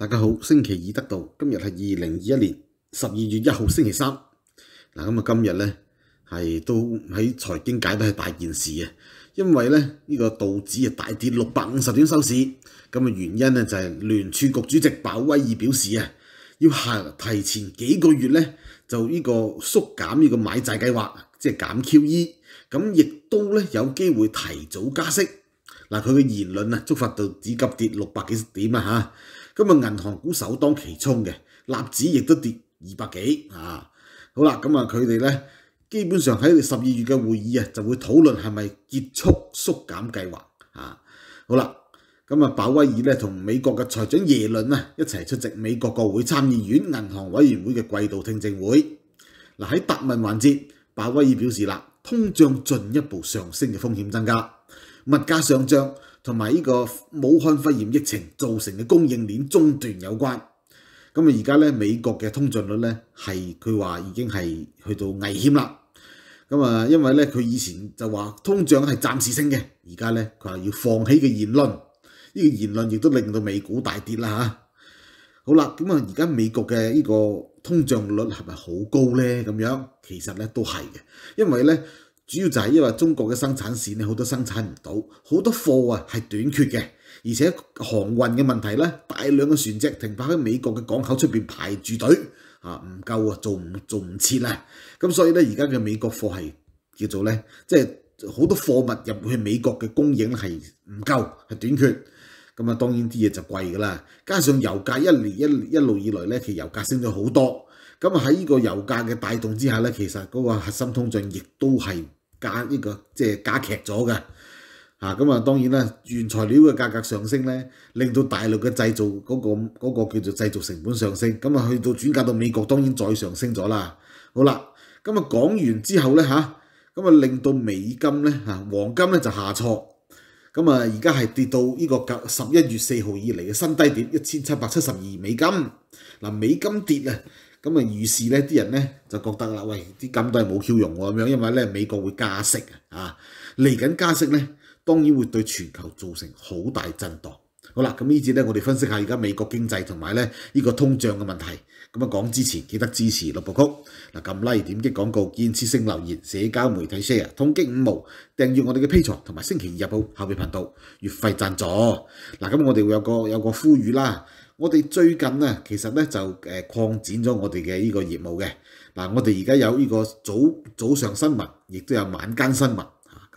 大家好，星期二得到今日系二零二一年十二月一号星期三嗱。咁啊，今日咧系都喺财经界都系大件事啊，因为咧呢个道指啊大跌六百五十点收市。咁啊，原因咧就系联储局主席鲍威尔表示啊，要下提前几个月咧就呢个缩减呢个买债计划，即系减 Q E。咁亦都咧有机会提早加息嗱。佢嘅言论啊，触发到指急跌六百几点啊吓。咁啊，銀行股首當其衝嘅，納指亦都跌二百幾啊。好啦，咁啊，佢哋咧，基本上喺十二月嘅會議啊，就會討論係咪結束縮減計劃啊。好啦，咁啊，鮑威爾咧同美國嘅財長耶倫啊一齊出席美國國會參議院銀行委員會嘅季度聽證會。嗱喺答問環節，鮑威爾表示啦，通脹進一步上升嘅風險增加，物價上漲。同埋呢個武漢肺炎疫情造成嘅供應鏈中斷有關。咁啊，而家咧美國嘅通脹率咧係佢話已經係去到危險啦。咁啊，因為咧佢以前就話通脹係暫時性嘅，而家咧佢話要放棄嘅言論，呢個言論亦都令到美股大跌啦吓，好啦，咁啊，而家美國嘅呢個通脹率係咪好高咧？咁樣其實咧都係嘅，因為咧。主要就係因為中國嘅生產線咧，好多生產唔到，好多貨啊係短缺嘅，而且航運嘅問題咧，大量嘅船隻停泊喺美國嘅港口出面排住隊，啊，唔夠啊，做唔做唔切啊，咁所以咧而家嘅美國貨係叫做咧，即係好多貨物入去美國嘅供應係唔夠，係短缺，咁啊當然啲嘢就貴㗎啦，加上油價一年一一路以來咧，其油價升咗好多，咁啊喺呢個油價嘅帶動之下咧，其實嗰個核心通脹亦都係。加呢個即係加劇咗㗎。啊咁啊當然啦，原材料嘅價格上升咧，令到大陸嘅製造嗰個嗰個叫做製造成本上升，咁啊去到轉嫁到美國，當然再上升咗啦。好啦，咁啊講完之後咧嚇，咁啊令到美金咧嚇黃金咧就下挫，咁啊而家係跌到呢個十十一月四號以嚟嘅新低點一千七百七十二美金，嗱美金跌啊！咁啊，於是咧啲人咧就覺得啦，喂，啲金都係冇用喎咁樣，因為咧美國會加息啊，嚟緊加息咧，當然會對全球造成好大震盪。好啦，咁呢節咧，我哋分析下而家美國經濟同埋咧呢個通脹嘅問題。咁啊，講之前記得支持六部曲嗱，咁 e 點擊廣告、建设性留言、社交媒體 share、統击五毛，訂阅我哋嘅 P 台同埋星期二日報後备頻道月費赞助。嗱，咁我哋會有個有个呼籲啦。我哋最近呢，其實咧就诶擴展咗我哋嘅呢個業務嘅嗱，我哋而家有呢個早早上新聞，亦都有晚間新聞。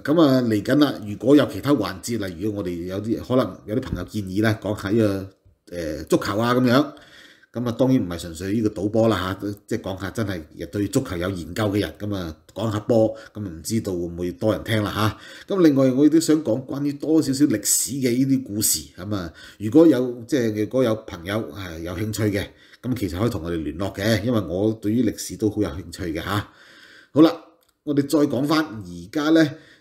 咁啊嚟緊啦！如果有其他環節，例如我哋有啲可能有啲朋友建議咧，講下呢個誒足球啊咁樣，咁啊當然唔係純粹呢個賭波啦嚇，即係講下真係對足球有研究嘅人，咁啊講下波，咁啊唔知道會唔會多人聽啦嚇。咁另外我亦都想講關於多少少歷史嘅呢啲故事咁啊，如果有即係如果有朋友係有興趣嘅，咁其實可以同我哋聯絡嘅，因為我對於歷史都好有興趣嘅嚇。好啦，我哋再講翻而家咧。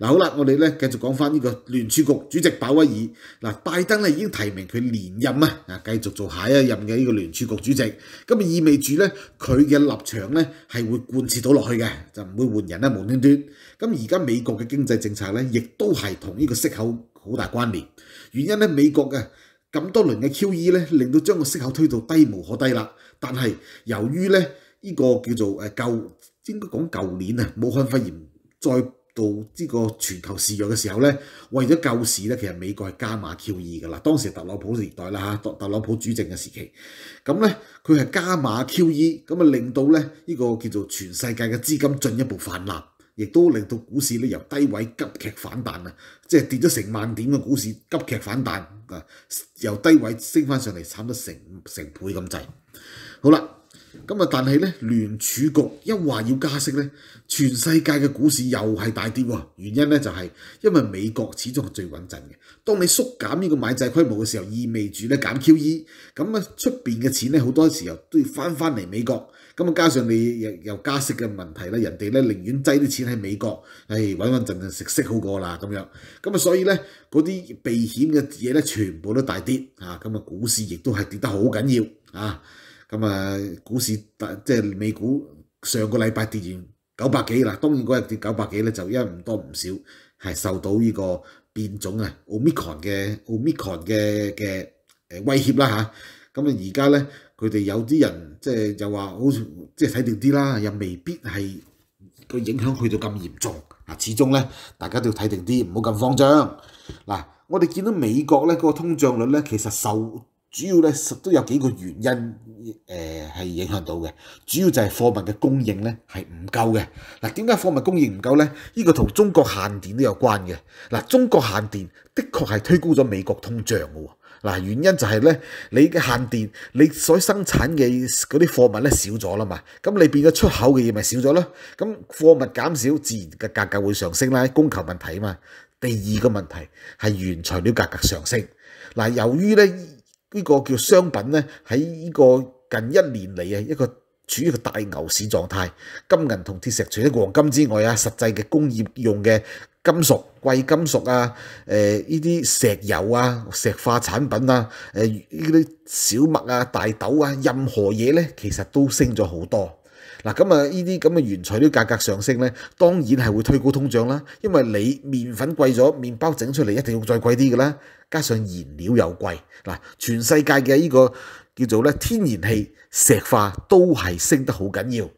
嗱好啦，我哋咧繼續講翻呢個聯儲局主席鮑威爾。嗱，拜登咧已經提名佢連任啊，啊繼續做下一任嘅呢個聯儲局主席。咁啊意味住咧佢嘅立場咧係會貫徹到落去嘅，就唔會換人啦，無端端。咁而家美國嘅經濟政策咧，亦都係同呢個息口好大關聯。原因咧，美國嘅咁多輪嘅 QE 咧，令到將個息口推到低無可低啦。但係由於咧呢個叫做誒舊，應該講舊年啊，武漢肺炎再。到呢個全球試弱嘅時候呢，為咗救市呢，其實美國係加碼 QE 噶啦。當時特朗普時代啦嚇，特朗普主政嘅時期，咁呢，佢係加碼 QE，咁啊令到呢，呢個叫做全世界嘅資金進一步泛濫，亦都令到股市呢由低位急劇反彈啊！即係跌咗成萬點嘅股市急劇反彈啊，由低位升翻上嚟，慘咗成成倍咁滯。好啦。咁啊！但係咧，聯儲局一話要加息咧，全世界嘅股市又係大跌。原因咧就係因為美國始終係最穩陣嘅。當你縮減呢個買債規模嘅時候，意味住咧減 QE，咁啊出面嘅錢咧好多時候都要翻翻嚟美國。咁啊，加上你又又加息嘅問題呢，人哋咧寧願擠啲錢喺美國，唉穩穩陣陣食息好過啦咁樣。咁啊，所以咧嗰啲避險嘅嘢咧，全部都大跌啊！咁啊，股市亦都係跌得好緊要啊！咁啊，股市即係美股上個禮拜跌完九百幾啦。當然嗰日跌九百幾咧，就因唔多唔少係受到呢個變種啊，Omicron 嘅 Omicron 嘅嘅誒威脅啦嚇。咁啊，而家咧佢哋有啲人即係又話好似即係睇定啲啦，又未必係個影響去到咁嚴重。啊。始終咧，大家都要睇定啲，唔好咁慌張。嗱，我哋見到美國咧個通脹率咧，其實受主要咧實都有幾個原因，誒係影響到嘅。主要就係貨物嘅供應咧係唔夠嘅。嗱，點解貨物供應唔夠咧？呢個同中國限電都有關嘅。嗱，中國限電的確係推高咗美國通脹嘅喎。嗱，原因就係咧，你嘅限電，你所生產嘅嗰啲貨物咧少咗啦嘛，咁你變咗出口嘅嘢咪少咗咯？咁貨物減少，自然嘅價格會上升啦，供求問題啊嘛。第二個問題係原材料價格上升。嗱，由於咧。呢個叫商品呢，喺呢個近一年嚟啊，一個處於個大牛市狀態。金銀同鐵石，除咗黃金之外啊，實際嘅工業用嘅金屬、貴金屬啊，誒呢啲石油啊、石化產品啊、誒呢啲小麥啊、大豆啊，任何嘢呢，其實都升咗好多。嗱咁啊，呢啲咁嘅原材料價格上升咧，當然係會推高通脹啦。因為你面粉貴咗，麵包整出嚟一定要再貴啲嘅啦。加上燃料又貴，嗱，全世界嘅呢個叫做咧天然氣、石化都係升得好緊要。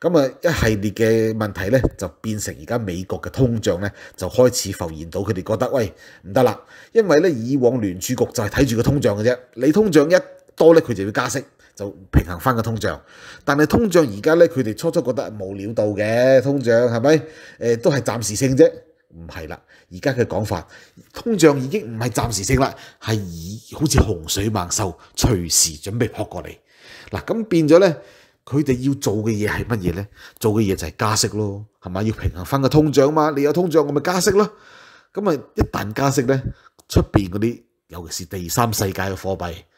咁啊，一系列嘅問題咧，就變成而家美國嘅通脹咧，就開始浮現到佢哋覺得喂唔得啦。因為咧以往聯儲局就係睇住個通脹嘅啫，你通脹一多咧，佢就要加息。就平衡翻個通脹，但係通脹而家咧，佢哋初初覺得無料到嘅通脹係咪？誒都係暫時性啫，唔係啦。而家嘅講法，通脹已經唔係暫時性啦，係以好似洪水猛獸，隨時準備撲過嚟。嗱咁變咗咧，佢哋要做嘅嘢係乜嘢咧？做嘅嘢就係加息咯，係咪？要平衡翻個通脹嘛？你有通脹，我咪加息咯。咁啊一旦加息咧，出面嗰啲，尤其是第三世界嘅貨幣。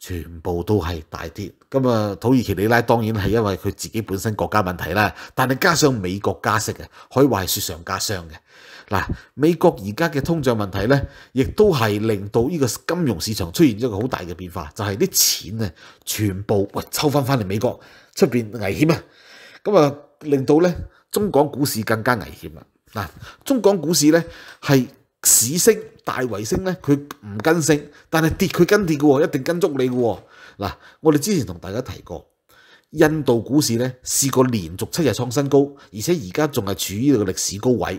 全部都係大跌，咁啊，土耳其里拉當然係因為佢自己本身國家問題啦，但係加上美國加息啊，可以話係雪上加霜嘅。嗱，美國而家嘅通脹問題呢，亦都係令到呢個金融市場出現一個好大嘅變化，就係啲錢啊，全部喂抽翻翻嚟美國出面危險啊！咁啊，令到呢中港股市更加危險啦。嗱，中港股市呢係史升。大回升咧，佢唔跟升，但系跌佢跟跌嘅喎，一定跟足你嘅喎。嗱，我哋之前同大家提過，印度股市咧試過連續七日創新高，而且而家仲係處於個歷史高位。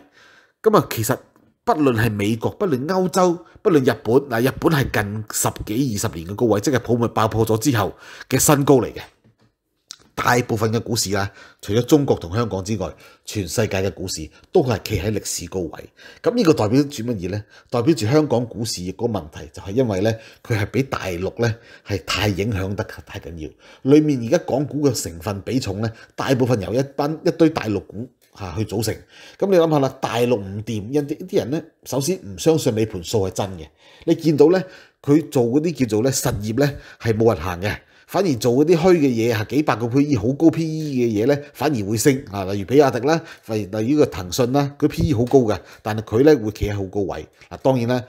咁啊，其實不論係美國，不論歐洲，不論日本，嗱日本係近十幾二十年嘅高位，即係泡沫爆破咗之後嘅新高嚟嘅。大部分嘅股市啦，除咗中國同香港之外，全世界嘅股市都系企喺歷史高位。咁呢個代表住乜嘢呢？代表住香港股市個問題就係因為呢，佢係俾大陸呢係太影響得太緊要。裡面而家港股嘅成分比重呢，大部分由一班一堆大陸股去組成。咁你諗下啦，大陸唔掂，一啲啲人呢，首先唔相信你盤數係真嘅。你見到呢，佢做嗰啲叫做咧實業呢，係冇人行嘅。反而做嗰啲虛嘅嘢，係幾百個 PE 好高 PE 嘅嘢咧，反而會升啊！例如比亞迪啦，例如例如個騰訊啦，佢 PE 好高嘅，但係佢咧會企喺好高位。嗱，當然啦，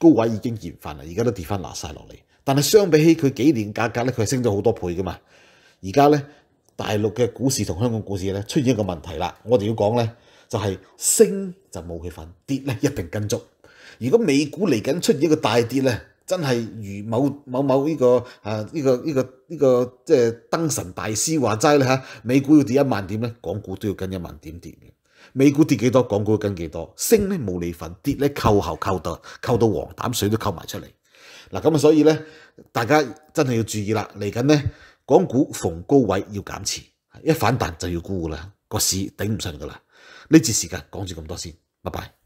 高位已經嫌煩啦，而家都跌翻嗱曬落嚟。但係相比起佢幾年價格咧，佢係升咗好多倍噶嘛。而家咧大陸嘅股市同香港股市咧出現一個問題啦，我哋要講咧就係升就冇佢份，跌咧一定跟足。如果美股嚟緊出現一個大跌咧？真系如某某某呢个啊呢个呢个呢个即系灯神大师话斋咧吓，美股要跌一万点咧，港股都要跟一万点跌嘅。美股跌几多，港股跟几多。升咧冇利份，跌咧扣后扣到扣到黄胆水都扣埋出嚟。嗱咁啊，所以咧，大家真系要注意啦。嚟紧咧，港股逢高位要减持，一反弹就要沽啦。个市顶唔顺噶啦。呢节时间讲住咁多先，拜拜。